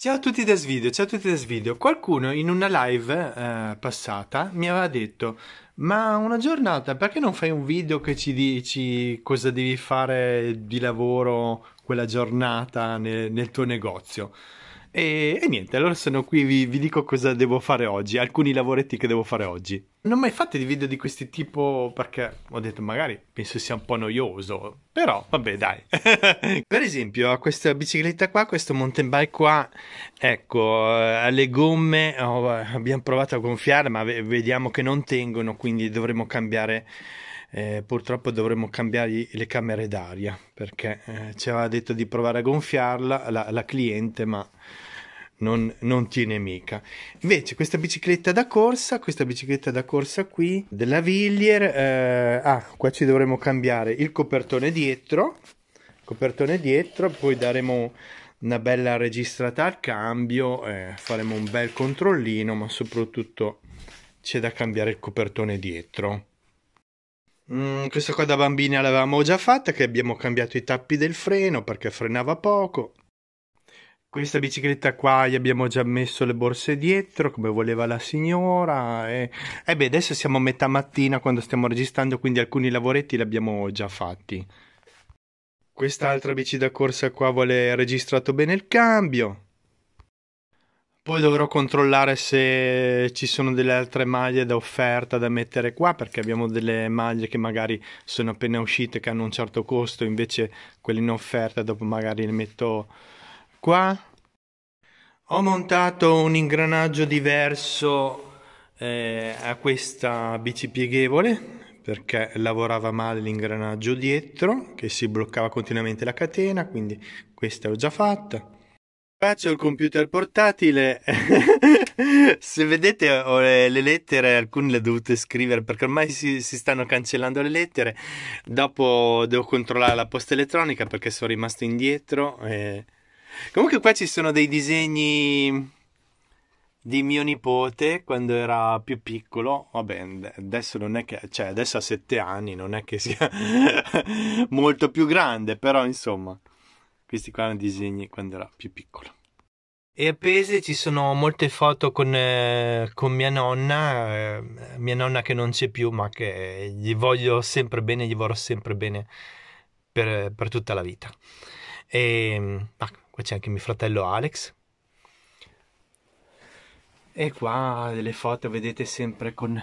Ciao a tutti da Svideo, ciao a tutti da Svideo. Qualcuno in una live eh, passata mi aveva detto ma una giornata perché non fai un video che ci dici cosa devi fare di lavoro quella giornata nel, nel tuo negozio? E, e, niente, allora sono qui, vi, vi, dico cosa devo fare oggi, alcuni lavoretti che devo fare oggi. Non ho mai fatto di video di questi tipo perché ho detto magari penso sia un po' noioso, però vabbè dai. per esempio a questa bicicletta qua, questo mountain bike qua, ecco, eh, le gomme oh, abbiamo provato a gonfiare ma vediamo che non tengono, quindi dovremo cambiare eh, purtroppo dovremmo cambiare le camere d'aria perché eh, ci aveva detto di provare a gonfiarla la, la cliente ma non, non, tiene mica. Invece, questa bicicletta da corsa, questa bicicletta da corsa qui della Villier, eh, ah, qua ci dovremmo cambiare il copertone dietro, copertone dietro, poi daremo una bella registrata al cambio, eh, faremo un bel controllino, ma soprattutto c'è da cambiare il copertone dietro. Mm, questa qua da bambina l'avevamo già fatta, che abbiamo cambiato i tappi del freno perché frenava poco. Questa bicicletta qua gli abbiamo già messo le borse dietro come voleva la signora. E, e beh, adesso siamo a metà mattina quando stiamo registrando, quindi alcuni lavoretti li abbiamo già fatti. Quest'altra bici da corsa qua vuole registrato bene il cambio. Poi dovrò controllare se ci sono delle altre maglie da offerta da mettere qua, perché abbiamo delle maglie che magari sono appena uscite, che hanno un certo costo, invece quelle in offerta dopo magari le metto qua. Ho montato un ingranaggio diverso eh, a questa bici pieghevole, perché lavorava male l'ingranaggio dietro, che si bloccava continuamente la catena, quindi questa l'ho già fatta Faccio il computer portatile. Se vedete ho le, le, lettere, alcune le dovete scrivere perché ormai si, si, stanno cancellando le lettere. Dopo devo controllare la posta elettronica perché sono rimasto indietro. E... Comunque qua ci sono dei disegni di mio nipote quando era più piccolo. Vabbè, adesso non è che, cioè adesso ha sette anni, non è che sia molto più grande, però insomma. Questi qua erano disegni quando era più piccolo. E a Pese ci sono molte foto con, eh, con mia nonna, eh, mia nonna che non c'è più, ma che gli voglio sempre bene, gli vorrò sempre bene per, per tutta la vita. E ah, qua c'è anche mio fratello Alex. E qua delle foto vedete sempre con,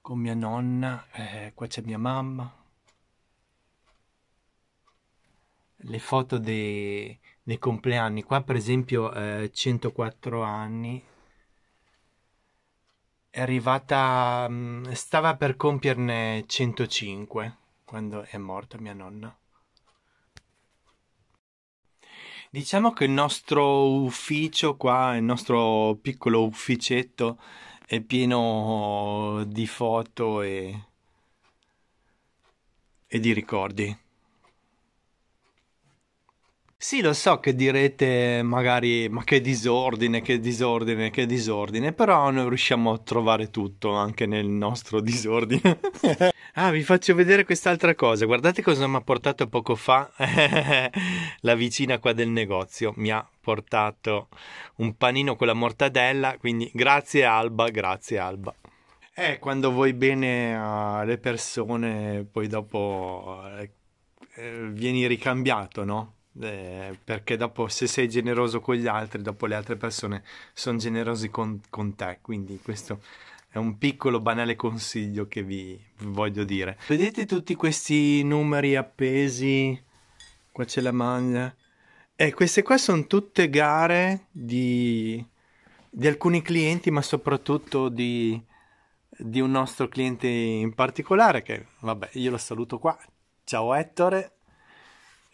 con mia nonna, eh, qua c'è mia mamma, le foto dei, dei compleanni. Qua, per esempio, eh, 104 anni. È arrivata, mm, stava per compierne 105 quando è morta mia nonna. Diciamo che il nostro ufficio qua, il nostro piccolo ufficetto è pieno di foto e, e di ricordi. Sì, lo so che direte magari, ma che disordine, che disordine, che disordine, però noi riusciamo a trovare tutto anche nel nostro disordine. ah, vi faccio vedere quest'altra cosa, guardate cosa mi ha portato poco fa la vicina qua del negozio, mi ha portato un panino con la mortadella, quindi grazie Alba, grazie Alba. Eh, quando vuoi bene alle persone, poi dopo eh, eh vieni ricambiato, no? Eh, perché dopo se sei generoso con gli altri, dopo le altre persone sono generosi con, con te, quindi questo è un piccolo banale consiglio che vi voglio dire. Vedete tutti questi numeri appesi? Qua c'è la maglia. E eh, queste qua sono tutte gare di, di alcuni clienti, ma soprattutto di, di un nostro cliente in particolare che, vabbè, io lo saluto qua. Ciao Ettore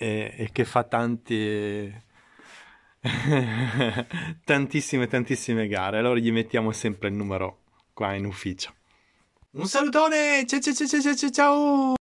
e, e che fa tanti... tantissime tantissime gare allora gli mettiamo sempre il numero qua in ufficio un salutone ciao ciao ciao ciao ciao